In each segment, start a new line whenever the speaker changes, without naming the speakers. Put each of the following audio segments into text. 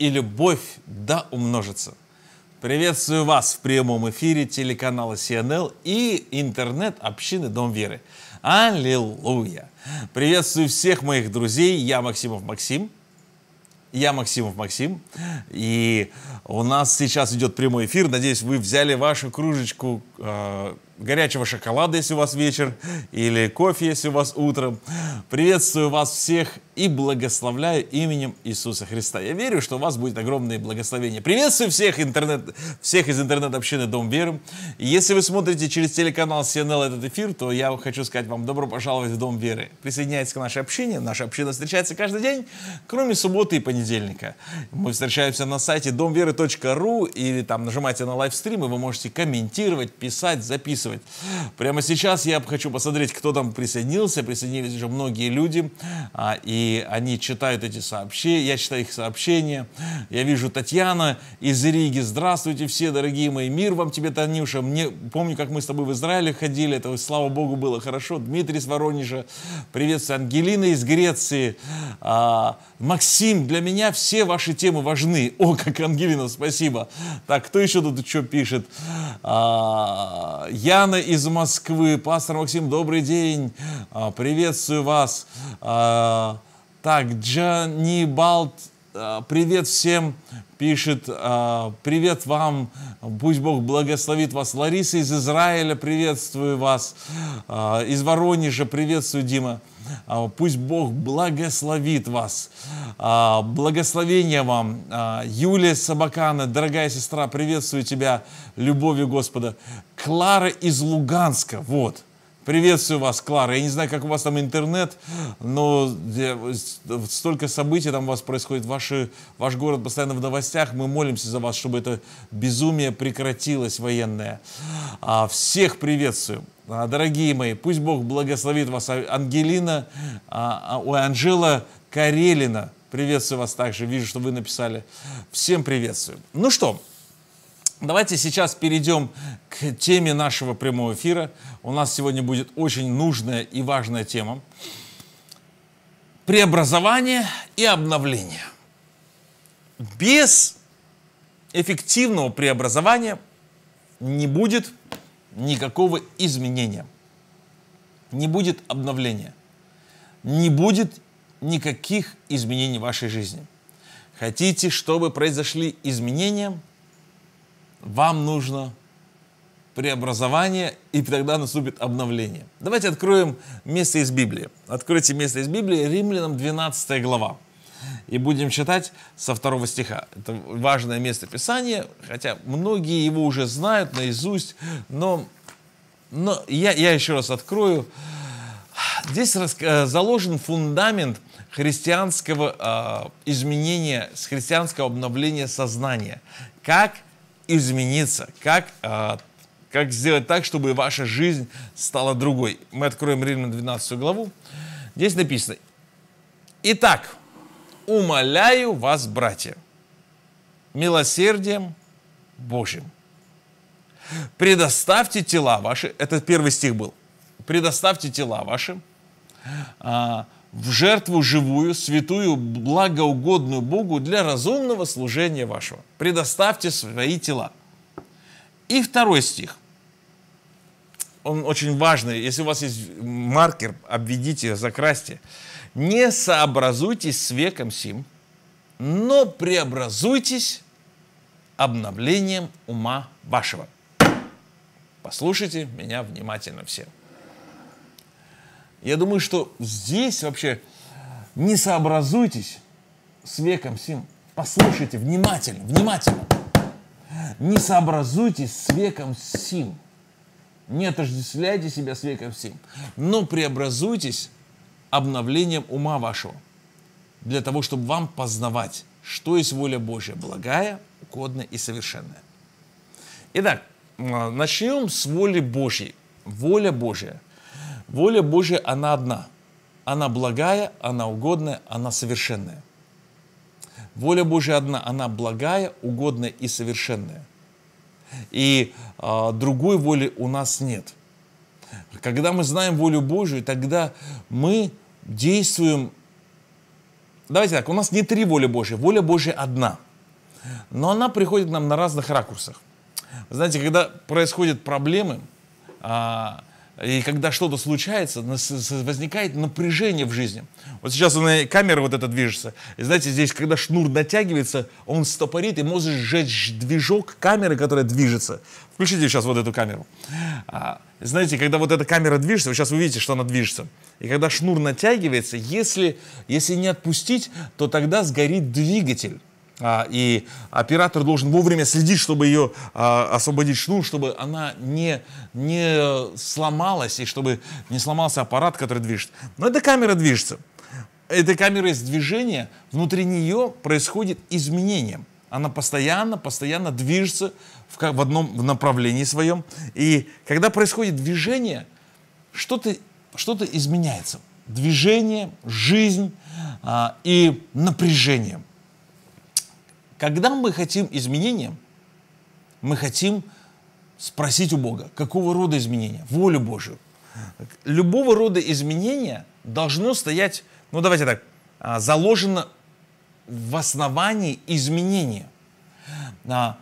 и любовь да умножится. Приветствую вас в прямом эфире телеканала CNL и интернет-общины Дом Веры. Аллилуйя! Приветствую всех моих друзей. Я Максимов Максим. Я Максимов Максим. И у нас сейчас идет прямой эфир. Надеюсь, вы взяли вашу кружечку э, горячего шоколада, если у вас вечер, или кофе, если у вас утром. Приветствую вас всех и благословляю именем Иисуса Христа. Я верю, что у вас будет огромное благословение. Приветствую всех, интернет, всех из интернет-общины Дом Веры. Если вы смотрите через телеканал CNL этот эфир, то я хочу сказать вам добро пожаловать в Дом Веры. Присоединяйтесь к нашей общине. Наша община встречается каждый день, кроме субботы и понедельника. Мы встречаемся на сайте домверы.ру или там нажимайте на лайвстрим, и вы можете комментировать, писать, записывать записывать. Прямо сейчас я хочу посмотреть, кто там присоединился. Присоединились уже многие люди, а, и они читают эти сообщения. Я читаю их сообщения. Я вижу Татьяна из Риги. Здравствуйте все, дорогие мои. Мир вам тебе, Танюша. Мне помню, как мы с тобой в Израиле ходили. Это, слава богу, было хорошо. Дмитрий из Воронежа. Приветствую. Ангелина из Греции. А, Максим, для меня все ваши темы важны. О, как Ангелина, спасибо. Так, кто еще тут что пишет? А, я Яна из Москвы. Пастор Максим, добрый день. А, приветствую вас. А, так, Джани Балт, а, привет всем, пишет, привет вам, пусть Бог благословит вас. Лариса из Израиля, приветствую вас. Из Воронежа, приветствую, Дима. А, пусть Бог благословит вас. А, Благословения вам. А, Юлия Собакана, дорогая сестра, приветствую тебя любовью Господа. Клара из Луганска, вот. Приветствую вас, Клара. Я не знаю, как у вас там интернет, но столько событий там у вас происходит. Ваши, ваш город постоянно в новостях. Мы молимся за вас, чтобы это безумие прекратилось военное. А, всех приветствую. А, дорогие мои, пусть Бог благословит вас. А, Ангелина, ой, Анжела Карелина. Приветствую вас также. Вижу, что вы написали. Всем приветствую. Ну что, Давайте сейчас перейдем к теме нашего прямого эфира. У нас сегодня будет очень нужная и важная тема. Преобразование и обновление. Без эффективного преобразования не будет никакого изменения. Не будет обновления. Не будет никаких изменений в вашей жизни. Хотите, чтобы произошли изменения – вам нужно преобразование, и тогда наступит обновление. Давайте откроем место из Библии. Откройте место из Библии, Римлянам 12 глава. И будем читать со второго стиха. Это важное место Писания, хотя многие его уже знают наизусть, но, но я, я еще раз открою. Здесь э, заложен фундамент христианского э, изменения, христианского обновления сознания. Как – измениться, как, э, как сделать так, чтобы ваша жизнь стала другой. Мы откроем Римлян 12 главу. Здесь написано. Итак, умоляю вас, братья, милосердием Божьим. Предоставьте тела ваши, это первый стих был, предоставьте тела ваши, э, в жертву живую, святую, благоугодную Богу для разумного служения вашего. Предоставьте свои тела. И второй стих. Он очень важный. Если у вас есть маркер, обведите, закрасьте. Не сообразуйтесь с веком сим, но преобразуйтесь обновлением ума вашего. Послушайте меня внимательно всем. Я думаю, что здесь вообще не сообразуйтесь с веком сим. Послушайте внимательно, внимательно. Не сообразуйтесь с веком сим. Не отождествляйте себя с веком сим. Но преобразуйтесь обновлением ума вашего. Для того, чтобы вам познавать, что есть воля Божья, благая, угодная и совершенная. Итак, начнем с воли Божьей. Воля Божья – Воля Божья, она одна. Она благая, она угодная, она совершенная. Воля Божья одна, она благая, угодная и совершенная. И э, другой воли у нас нет. Когда мы знаем волю Божию, тогда мы действуем... Давайте так, у нас не три воли Божьи, воля Божья одна. Но она приходит к нам на разных ракурсах. Знаете, когда происходят проблемы, а, и когда что-то случается, возникает напряжение в жизни. Вот сейчас она, камера вот эта движется. И знаете, здесь, когда шнур натягивается, он стопорит, и может сжечь движок камеры, которая движется. Включите сейчас вот эту камеру. А, знаете, когда вот эта камера движется, вы сейчас увидите, что она движется. И когда шнур натягивается, если, если не отпустить, то тогда сгорит двигатель. А, и оператор должен вовремя следить, чтобы ее а, освободить шнур, чтобы она не, не сломалась и чтобы не сломался аппарат, который движется. Но эта камера движется. Эта камера из движения внутри нее происходит изменение. Она постоянно, постоянно движется в, в одном в направлении своем. И когда происходит движение, что-то что то изменяется. Движение, жизнь а, и напряжение. Когда мы хотим изменения, мы хотим спросить у Бога, какого рода изменения? Волю Божию. Любого рода изменения должно стоять, ну давайте так, а, заложено в основании изменения. А,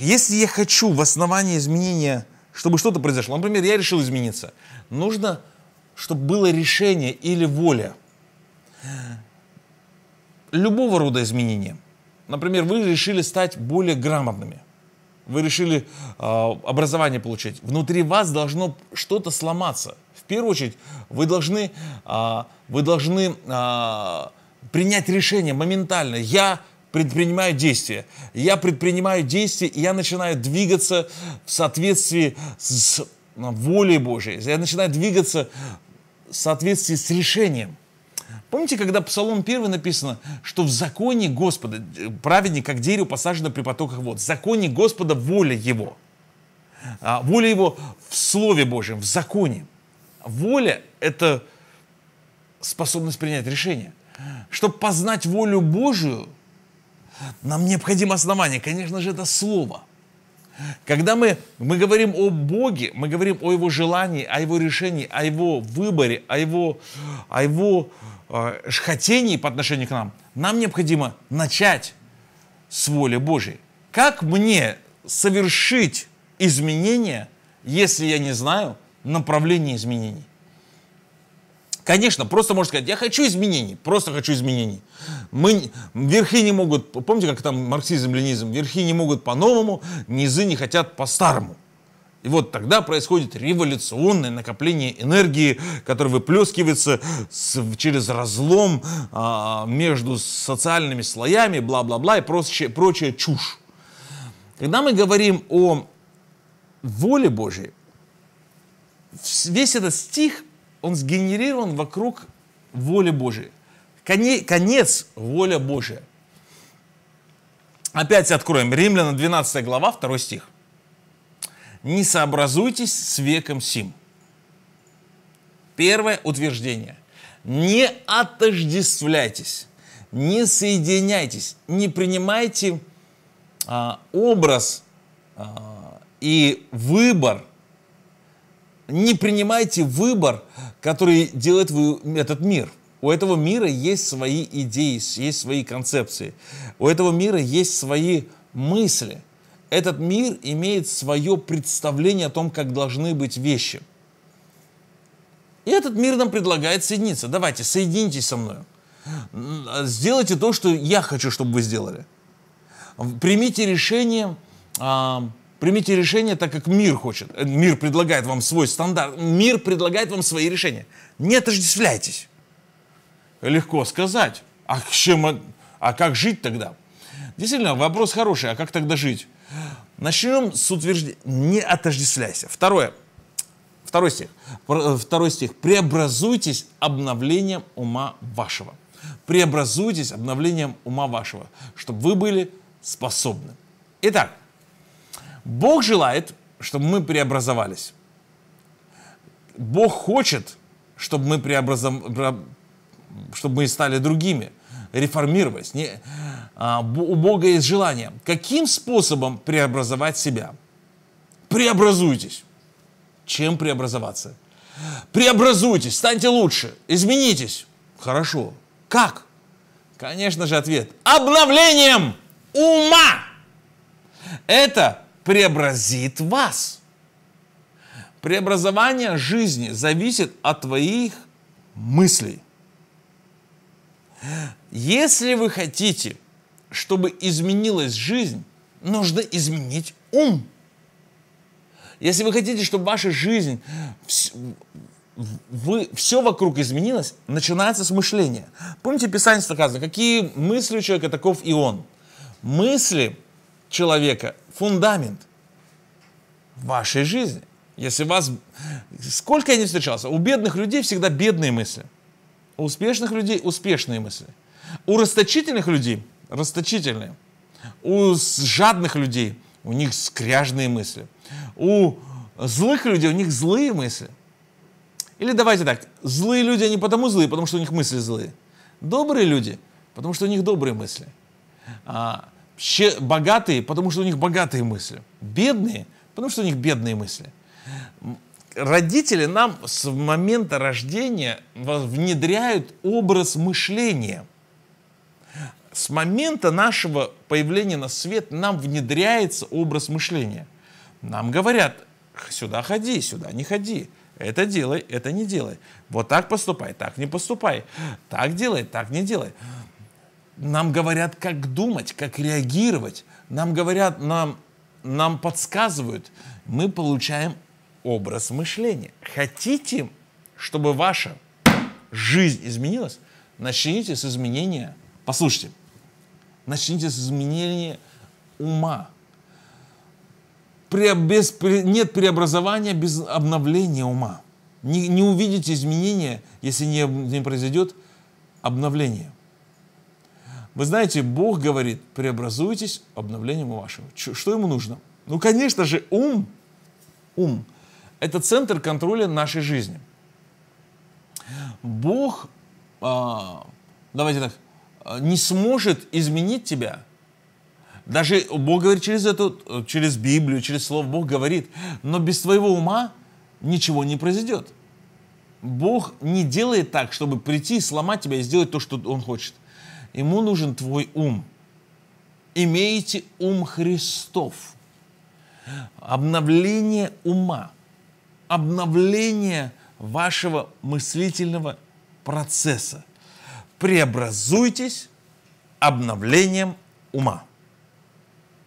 если я хочу в основании изменения, чтобы что-то произошло, например, я решил измениться, нужно, чтобы было решение или воля любого рода изменения – например, вы решили стать более грамотными, вы решили э, образование получить, внутри вас должно что-то сломаться. В первую очередь, вы должны, э, вы должны э, принять решение моментально. Я предпринимаю действия. Я предпринимаю действия, и я начинаю двигаться в соответствии с ну, волей Божией. Я начинаю двигаться в соответствии с решением. Помните, когда Псалом 1 написано, что в законе Господа, э, праведник как дерево посажено при потоках вод, в законе Господа воля его. А, воля его в Слове Божьем, в законе. Воля – это способность принять решение. Чтобы познать волю Божию, нам необходимо основание. Конечно же, это Слово – когда мы, мы говорим о Боге, мы говорим о Его желании, о Его решении, о Его выборе, о Его, о его э, хотении по отношению к нам, нам необходимо начать с воли Божьей. Как мне совершить изменения, если я не знаю направление изменений? Конечно, просто можно сказать, я хочу изменений, просто хочу изменений. Мы, верхи не могут, помните, как там марксизм, ленизм, верхи не могут по-новому, низы не хотят по-старому. И вот тогда происходит революционное накопление энергии, которое выплескивается с, через разлом а, между социальными слоями, бла-бла-бла и прочая, прочая чушь. Когда мы говорим о воле Божьей, весь этот стих он сгенерирован вокруг воли Божией. Конец, конец воля Божия. Опять откроем Римляна 12 глава, 2 стих. «Не сообразуйтесь с веком сим». Первое утверждение. Не отождествляйтесь, не соединяйтесь, не принимайте а, образ а, и выбор не принимайте выбор, который делает вы, этот мир. У этого мира есть свои идеи, есть свои концепции. У этого мира есть свои мысли. Этот мир имеет свое представление о том, как должны быть вещи. И этот мир нам предлагает соединиться. Давайте, соединитесь со мной. Сделайте то, что я хочу, чтобы вы сделали. Примите решение а, Примите решение, так как мир хочет. Э, мир предлагает вам свой стандарт. Мир предлагает вам свои решения. Не отождествляйтесь. Легко сказать. А, чем, а как жить тогда? Действительно, вопрос хороший. А как тогда жить? Начнем с утверждения. Не отождествляйся. Второе. Второй стих. Э, второй стих. Преобразуйтесь обновлением ума вашего. Преобразуйтесь обновлением ума вашего, чтобы вы были способны. Итак, Бог желает, чтобы мы преобразовались. Бог хочет, чтобы мы преобразов... чтобы мы стали другими, реформировались. Не... А, у Бога есть желание. Каким способом преобразовать себя? Преобразуйтесь. Чем преобразоваться? Преобразуйтесь, станьте лучше, изменитесь. Хорошо. Как? Конечно же, ответ. Обновлением ума. Это преобразит вас. Преобразование жизни зависит от твоих мыслей. Если вы хотите, чтобы изменилась жизнь, нужно изменить ум. Если вы хотите, чтобы ваша жизнь, вы, все вокруг изменилось, начинается с мышления. Помните, Писание сказано, какие мысли у человека, таков и он. Мысли – человека – фундамент вашей жизни. Если вас... Сколько я не встречался, у бедных людей всегда бедные мысли. У успешных людей успешные мысли. У расточительных людей расточительные. У жадных людей у них скряжные мысли. У злых людей у них злые мысли. Или давайте так, злые люди, они потому злые, потому что у них мысли злые. Добрые люди, потому что у них добрые мысли. А, богатые, потому что у них богатые мысли. Бедные, потому что у них бедные мысли. Родители нам с момента рождения внедряют образ мышления. С момента нашего появления на свет нам внедряется образ мышления. Нам говорят, сюда ходи, сюда не ходи. Это делай, это не делай. Вот так поступай, так не поступай. Так делай, так не делай. Нам говорят, как думать, как реагировать. Нам говорят, нам, нам подсказывают. Мы получаем образ мышления. Хотите, чтобы ваша жизнь изменилась? Начните с изменения, послушайте, начните с изменения ума. Пре, без, пре, нет преобразования без обновления ума. Не, не увидите изменения, если не, не произойдет обновление. Вы знаете, Бог говорит, преобразуйтесь обновлением вашего. Что ему нужно? Ну, конечно же, ум, ум – это центр контроля нашей жизни. Бог, а, давайте так, а, не сможет изменить тебя. Даже Бог говорит через эту, через Библию, через Слово Бог говорит, но без твоего ума ничего не произойдет. Бог не делает так, чтобы прийти и сломать тебя и сделать то, что Он хочет. Ему нужен твой ум. Имейте ум Христов. Обновление ума. Обновление вашего мыслительного процесса. Преобразуйтесь обновлением ума.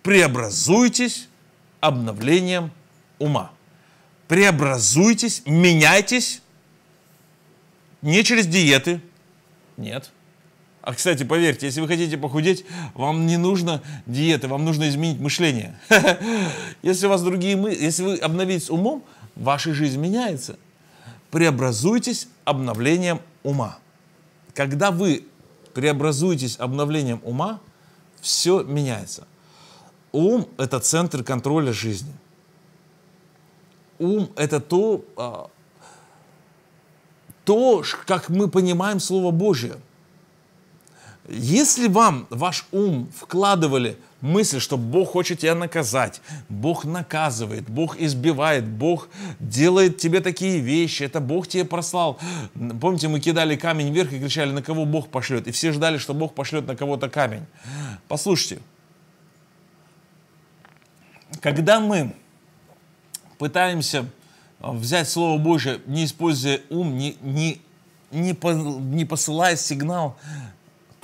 Преобразуйтесь обновлением ума. Преобразуйтесь, меняйтесь не через диеты, нет, а, кстати, поверьте, если вы хотите похудеть, вам не нужно диеты, вам нужно изменить мышление. Если у вас другие мысли, если вы обновитесь умом, ваша жизнь меняется. Преобразуйтесь обновлением ума. Когда вы преобразуетесь обновлением ума, все меняется. Ум – это центр контроля жизни. Ум – это то, а, то, как мы понимаем Слово Божье – если вам ваш ум вкладывали мысль, что Бог хочет тебя наказать, Бог наказывает, Бог избивает, Бог делает тебе такие вещи, это Бог тебе прослал. Помните, мы кидали камень вверх и кричали, на кого Бог пошлет, и все ждали, что Бог пошлет на кого-то камень. Послушайте, когда мы пытаемся а, взять Слово Божье, не используя ум, не, не, не, по, не посылая сигнал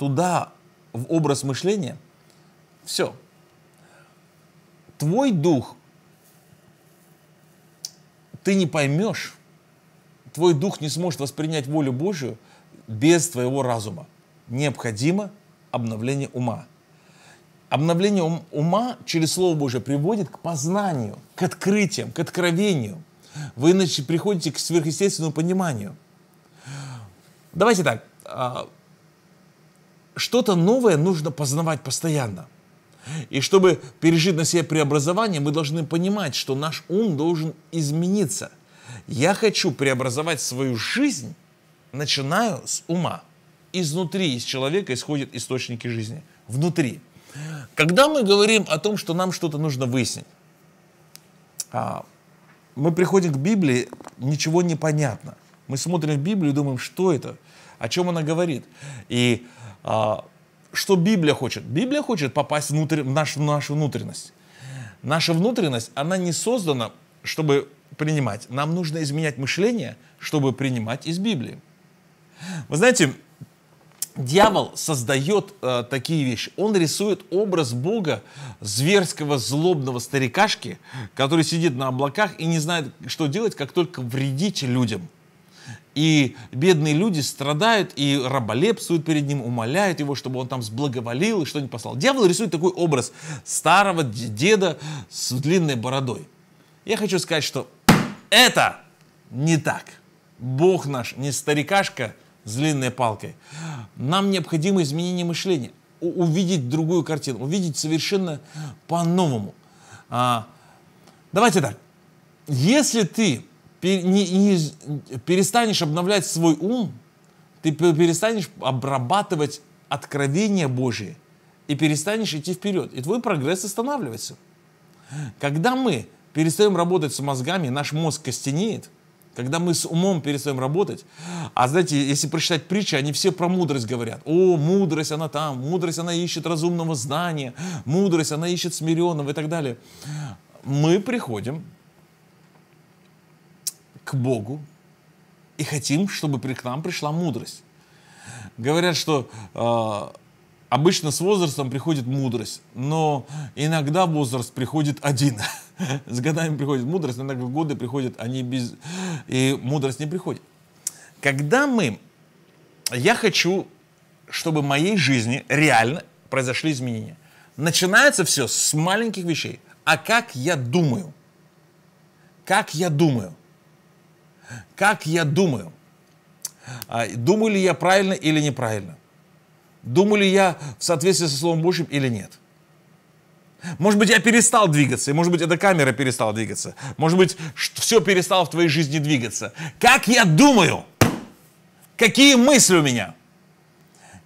туда, в образ мышления, все. Твой дух ты не поймешь, твой дух не сможет воспринять волю Божию без твоего разума. Необходимо обновление ума. Обновление ума через Слово Божие приводит к познанию, к открытиям, к откровению. Вы иначе приходите к сверхъестественному пониманию. Давайте так, а, что-то новое нужно познавать постоянно. И чтобы пережить на себе преобразование, мы должны понимать, что наш ум должен измениться. Я хочу преобразовать свою жизнь, начинаю с ума. Изнутри из человека исходят источники жизни. Внутри. Когда мы говорим о том, что нам что-то нужно выяснить, а, мы приходим к Библии, ничего не понятно. Мы смотрим в Библию и думаем, что это, о чем она говорит. И а, что Библия хочет? Библия хочет попасть внутрь, в, наш, в нашу внутренность. Наша внутренность, она не создана, чтобы принимать. Нам нужно изменять мышление, чтобы принимать из Библии. Вы знаете, дьявол создает э, такие вещи. Он рисует образ Бога, зверского, злобного старикашки, который сидит на облаках и не знает, что делать, как только вредить людям – и бедные люди страдают и раболепствуют перед ним, умоляют его, чтобы он там сблаговолил и что-нибудь послал. Дьявол рисует такой образ старого деда с длинной бородой. Я хочу сказать, что это не так. Бог наш не старикашка с длинной палкой. Нам необходимо изменение мышления, увидеть другую картину, увидеть совершенно по-новому. А, давайте так. Если ты перестанешь обновлять свой ум, ты перестанешь обрабатывать откровения Божьи и перестанешь идти вперед. И твой прогресс останавливается. Когда мы перестаем работать с мозгами, наш мозг костенеет, когда мы с умом перестаем работать, а знаете, если прочитать притчи, они все про мудрость говорят. О, мудрость она там, мудрость она ищет разумного знания, мудрость она ищет смиренного и так далее. Мы приходим к Богу и хотим, чтобы к нам пришла мудрость. Говорят, что э, обычно с возрастом приходит мудрость, но иногда возраст приходит один. С годами приходит мудрость, иногда годы приходят они без... И мудрость не приходит. Когда мы... Я хочу, чтобы в моей жизни реально произошли изменения. Начинается все с маленьких вещей. А как я думаю? Как я думаю? Как я думаю? А, думаю ли я правильно или неправильно? Думаю ли я в соответствии со Словом Божьим или нет? Может быть, я перестал двигаться, может быть, эта камера перестала двигаться. Может быть, все перестало в твоей жизни двигаться. Как я думаю? Какие мысли у меня?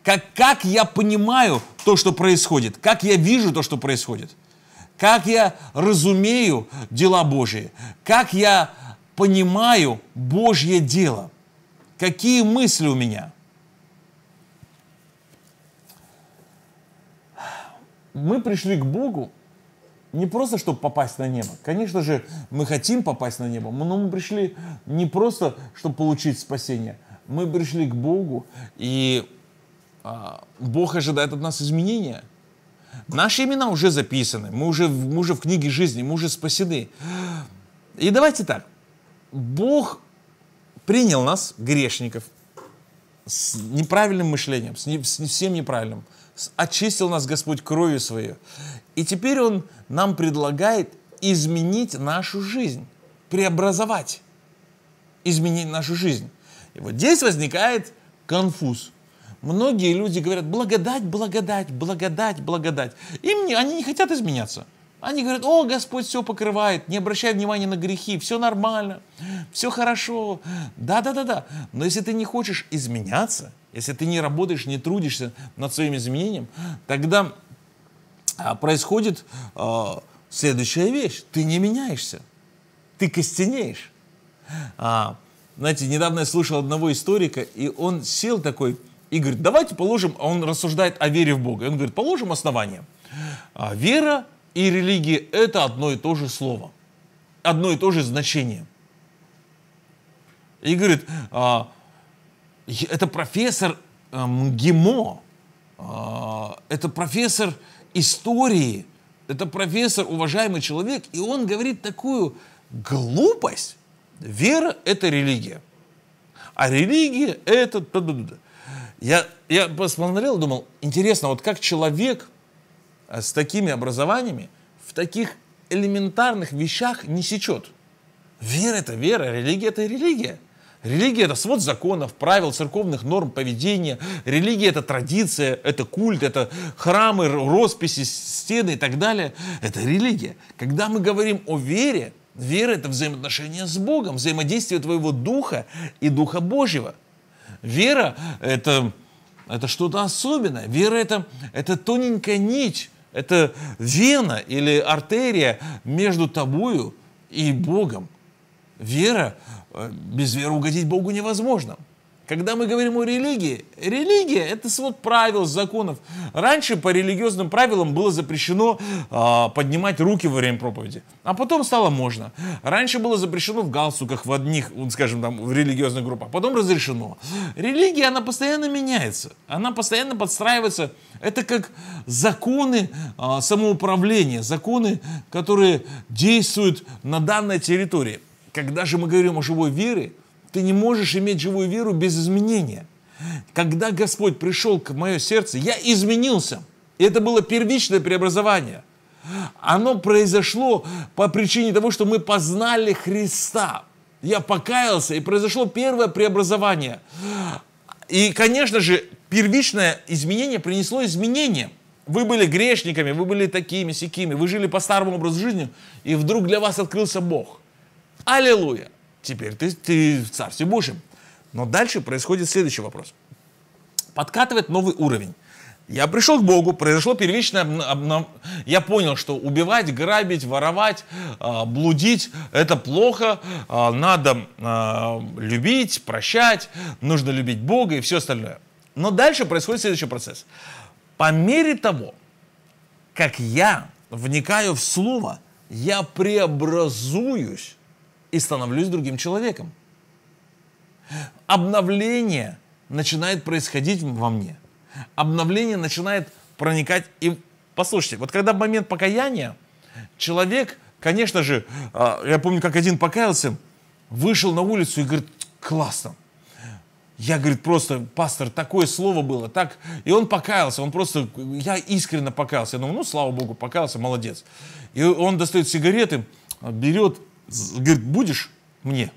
Как, как я понимаю то, что происходит? Как я вижу то, что происходит? Как я разумею дела Божьи, Как я понимаю Божье дело? Какие мысли у меня? Мы пришли к Богу не просто, чтобы попасть на небо. Конечно же, мы хотим попасть на небо, но мы пришли не просто, чтобы получить спасение. Мы пришли к Богу, и а, Бог ожидает от нас изменения. Наши имена уже записаны, мы уже, мы уже в книге жизни, мы уже спасены. И давайте так, Бог принял нас, грешников, с неправильным мышлением, с, не, с всем неправильным. Очистил нас Господь кровью своей. И теперь Он нам предлагает изменить нашу жизнь, преобразовать, изменить нашу жизнь. И вот здесь возникает конфуз. Многие люди говорят, благодать, благодать, благодать, благодать. и не, они не хотят изменяться. Они говорят, о, Господь все покрывает, не обращай внимания на грехи, все нормально, все хорошо. Да-да-да-да. Но если ты не хочешь изменяться, если ты не работаешь, не трудишься над своим изменением, тогда а, происходит э, следующая вещь. Ты не меняешься, ты костенеешь. А, знаете, недавно я слушал одного историка, и он сел такой и говорит, давайте положим, а он рассуждает о вере в Бога. И он говорит, положим основание. А вера и религия – это одно и то же слово, одно и то же значение. И говорит, а, это профессор а, МГИМО, а, это профессор истории, это профессор, уважаемый человек, и он говорит такую глупость. Вера – это религия. А религия – это... Я, я посмотрел, думал, интересно, вот как человек – Э, с такими образованиями в таких элементарных вещах не сечет. Вера – это вера, религия – это религия. Религия – это свод законов, правил, церковных норм, поведения. Религия – это традиция, это культ, это храмы, росписи, стены и так далее. Это религия. Когда мы говорим о вере, вера – это взаимоотношения с Богом, взаимодействие твоего духа и духа Божьего. Вера – это, это что-то особенное. Вера – это, это тоненькая нить, это вена или артерия между тобою и Богом. Вера, э, без веры угодить Богу невозможно. Когда мы говорим о религии, религия это свод правил, законов. Раньше по религиозным правилам было запрещено э, поднимать руки во время проповеди, а потом стало можно. Раньше было запрещено в галстуках в одних, скажем там, в религиозных группах, потом разрешено. Религия, она постоянно меняется, она постоянно подстраивается. Это как законы э, самоуправления, законы, которые действуют на данной территории. Когда же мы говорим о живой вере, ты не можешь иметь живую веру без изменения. Когда Господь пришел к мое сердце, я изменился. это было первичное преобразование. Оно произошло по причине того, что мы познали Христа. Я покаялся, и произошло первое преобразование. И, конечно же, первичное изменение принесло изменение. Вы были грешниками, вы были такими, сякими, вы жили по старому образу жизни, и вдруг для вас открылся Бог. Аллилуйя! Теперь ты, ты царь всемушим. Но дальше происходит следующий вопрос. Подкатывает новый уровень. Я пришел к Богу, произошло первичное обнов... Я понял, что убивать, грабить, воровать, э, блудить – это плохо. А, надо а, любить, прощать, нужно любить Бога и все остальное. Но дальше происходит следующий процесс. По мере того, как я вникаю в Слово, я преобразуюсь и становлюсь другим человеком. Обновление начинает происходить во мне. Обновление начинает проникать и... Послушайте, вот когда момент покаяния, человек, конечно же, а, я помню, как один покаялся, вышел на улицу и говорит, классно. Я, говорит, просто, пастор, такое слово было, так. И он покаялся, он просто, я искренне покаялся. Я думаю, ну, слава богу, покаялся, молодец. И он достает сигареты, берет Говорит, будешь мне?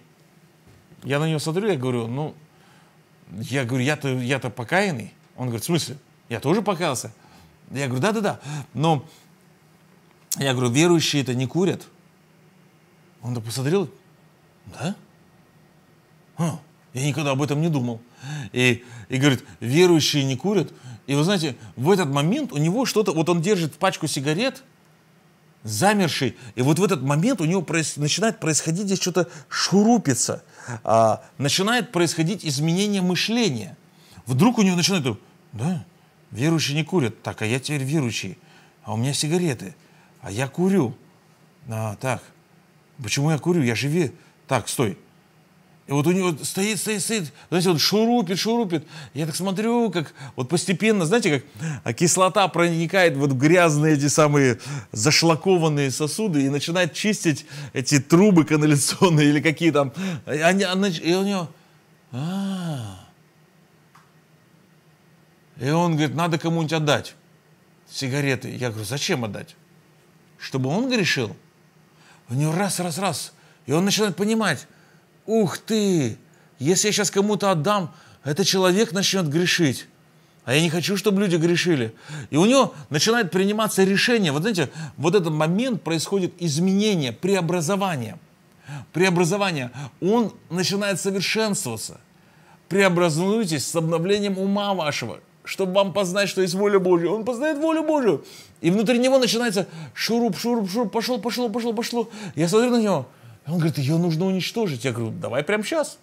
Я на него смотрю, я говорю, ну, я говорю, я-то я -то покаянный. Он говорит, в смысле? Я тоже покаялся? Я говорю, да-да-да. Но я говорю, верующие это не курят. Он так посмотрел, да? А, я никогда об этом не думал. И, и говорит, верующие не курят. И вы знаете, в этот момент у него что-то, вот он держит пачку сигарет, замерший. И вот в этот момент у него проис... начинает происходить здесь что-то шурупится, а, начинает происходить изменение мышления. Вдруг у него начинает, да, верующие не курят, так, а я теперь верующий, а у меня сигареты, а я курю. А, так, почему я курю, я живи, Так, стой, и вот у него стоит, стоит, стоит, знаете, вот шурупит, шурупит. Я так смотрю, как вот постепенно, знаете, как а, кислота проникает вот в грязные эти самые зашлакованные сосуды и начинает чистить эти трубы канализационные или какие там. Они, а, и у него... А -а -а. И он говорит, надо кому-нибудь отдать сигареты. Я говорю, зачем отдать? Чтобы он грешил. У него раз, раз, раз. И он начинает понимать, ух ты, если я сейчас кому-то отдам, этот человек начнет грешить. А я не хочу, чтобы люди грешили. И у него начинает приниматься решение. Вот знаете, вот этот момент происходит изменение, преобразование. Преобразование. Он начинает совершенствоваться. Преобразуйтесь с обновлением ума вашего, чтобы вам познать, что есть воля Божья. Он познает волю Божью. И внутри него начинается шуруп, шуруп, шуруп, Пошел, пошел, пошел, пошло. Я смотрю на него, он говорит, ее нужно уничтожить. Я говорю, давай прямо сейчас.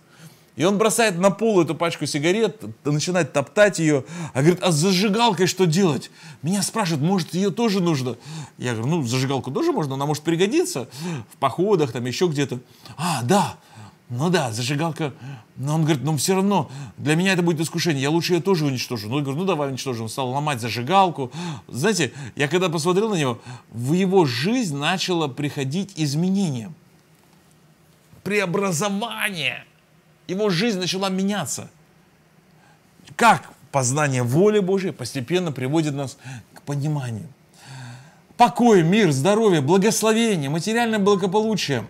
И он бросает на пол эту пачку сигарет, начинает топтать ее. А говорит, а с зажигалкой что делать? Меня спрашивают, может, ее тоже нужно? Я говорю, ну, зажигалку тоже можно, она может пригодиться в походах, там еще где-то. А, да, ну да, зажигалка. Но он говорит, ну все равно, для меня это будет искушение, я лучше ее тоже уничтожу. Ну, я говорю, ну давай уничтожим. Он стал ломать зажигалку. Знаете, я когда посмотрел на него, в его жизнь начало приходить изменения преобразование. Его жизнь начала меняться. Как познание воли Божьей постепенно приводит нас к пониманию. Покой, мир, здоровье, благословение, материальное благополучие.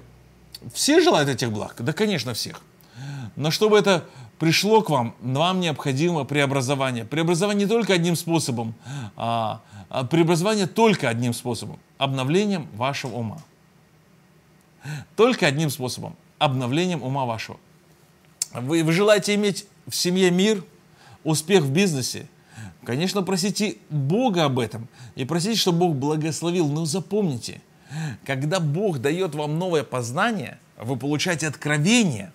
Все желают этих благ? Да, конечно, всех. Но чтобы это пришло к вам, вам необходимо преобразование. Преобразование не только одним способом, а, а преобразование только одним способом – обновлением вашего ума. Только одним способом обновлением ума вашего. Вы, вы желаете иметь в семье мир, успех в бизнесе, Конечно, просите Бога об этом и просите, чтобы Бог благословил. Но запомните, когда Бог дает вам новое познание, вы получаете откровение.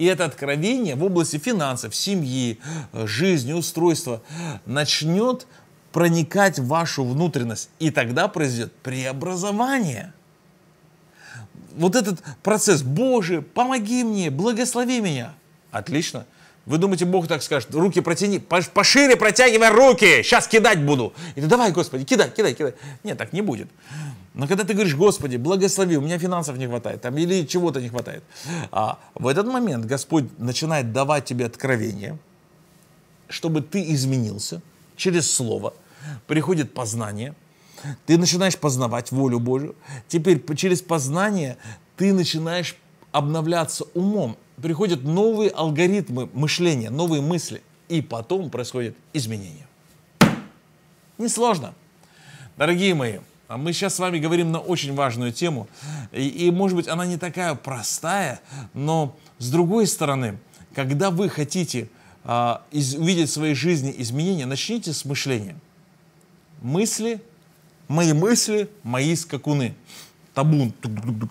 И это откровение в области финансов, семьи, жизни, устройства начнет проникать в вашу внутренность. И тогда произойдет преобразование – вот этот процесс, Боже, помоги мне, благослови меня. Отлично. Вы думаете, Бог так скажет, руки протяни, пошире протягивай руки, сейчас кидать буду. И ты давай, Господи, кидай, кидай, кидай. Нет, так не будет. Но когда ты говоришь, Господи, благослови, у меня финансов не хватает, там или чего-то не хватает, а в этот момент Господь начинает давать тебе откровение, чтобы ты изменился через Слово, приходит познание – ты начинаешь познавать волю Божью. Теперь через познание ты начинаешь обновляться умом. Приходят новые алгоритмы мышления, новые мысли. И потом происходит изменение. Несложно. Дорогие мои, а мы сейчас с вами говорим на очень важную тему. И, и может быть, она не такая простая, но с другой стороны, когда вы хотите а, из, увидеть в своей жизни изменения, начните с мышления. Мысли Мои мысли, мои скакуны. Табун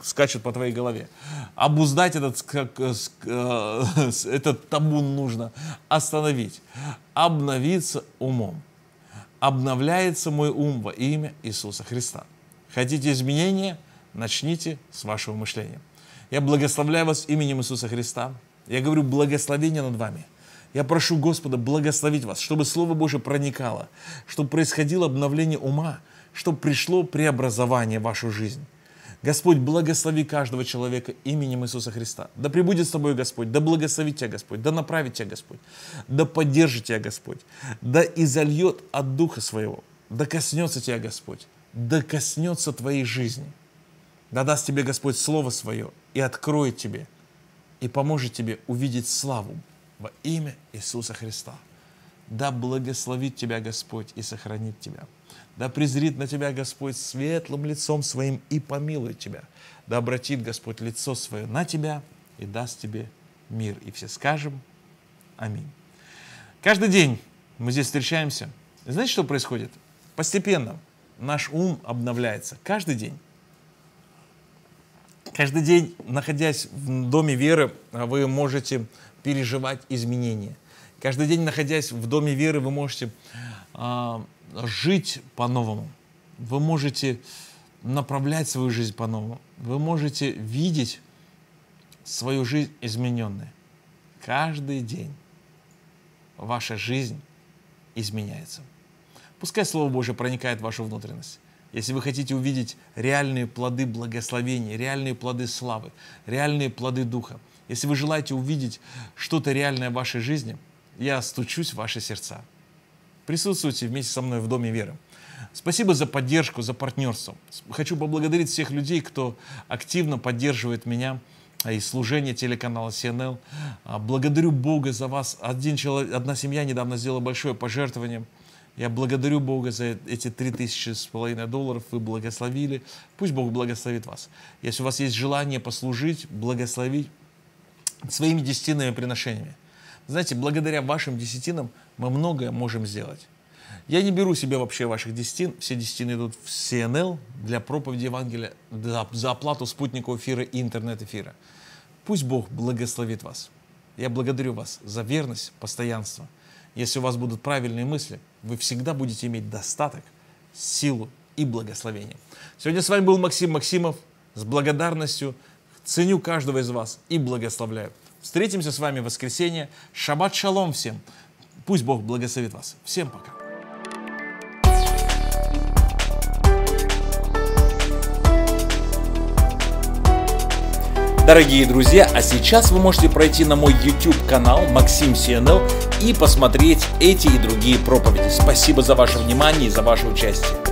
скачет по твоей голове. Обуздать этот, как, э, э этот табун нужно. Остановить. Обновиться умом. Обновляется мой ум во имя Иисуса Христа. Хотите изменения? Начните с вашего мышления. Я благословляю вас именем Иисуса Христа. Я говорю благословение над вами. Я прошу Господа благословить вас, чтобы Слово Божье проникало, чтобы происходило обновление ума, чтобы пришло преобразование в вашу жизнь. Господь, благослови каждого человека именем Иисуса Христа. Да пребудет с тобой Господь, да благословит тебя Господь, да направит тебя Господь, да поддержит тебя Господь, да изольет от Духа Своего, да коснется тебя Господь, да коснется твоей жизни. Да даст тебе Господь Слово Свое и откроет тебе, и поможет тебе увидеть славу во имя Иисуса Христа. Да благословит тебя Господь и сохранит тебя. Да презрит на тебя Господь светлым лицом своим и помилует тебя. Да обратит Господь лицо свое на тебя и даст тебе мир. И все скажем Аминь. Каждый день мы здесь встречаемся. И знаете, что происходит? Постепенно наш ум обновляется. Каждый день. Каждый день, находясь в доме веры, вы можете переживать изменения. Каждый день, находясь в доме веры, вы можете а, жить по-новому. Вы можете направлять свою жизнь по-новому. Вы можете видеть свою жизнь измененной. Каждый день ваша жизнь изменяется. Пускай Слово Божье проникает в вашу внутренность. Если вы хотите увидеть реальные плоды благословения, реальные плоды славы, реальные плоды Духа, если вы желаете увидеть что-то реальное в вашей жизни, я стучусь в ваши сердца присутствуйте вместе со мной в Доме веры. Спасибо за поддержку, за партнерство. Хочу поблагодарить всех людей, кто активно поддерживает меня а, и служение телеканала CNL. А, благодарю Бога за вас. Один человек, одна семья недавно сделала большое пожертвование. Я благодарю Бога за э, эти три тысячи с половиной долларов. Вы благословили. Пусть Бог благословит вас. Если у вас есть желание послужить, благословить своими десятинными приношениями – знаете, благодаря вашим десятинам мы многое можем сделать. Я не беру себе вообще ваших десятин. Все десятины идут в CNL для проповеди Евангелия, за, за оплату спутникового эфира и интернет-эфира. Пусть Бог благословит вас. Я благодарю вас за верность, постоянство. Если у вас будут правильные мысли, вы всегда будете иметь достаток, силу и благословение. Сегодня с вами был Максим Максимов. С благодарностью ценю каждого из вас и благословляю. Встретимся с вами в воскресенье. Шаббат шалом всем. Пусть Бог благословит вас. Всем пока. Дорогие друзья, а сейчас вы можете пройти на мой YouTube канал Максим CNL и посмотреть эти и другие проповеди. Спасибо за ваше внимание и за ваше участие.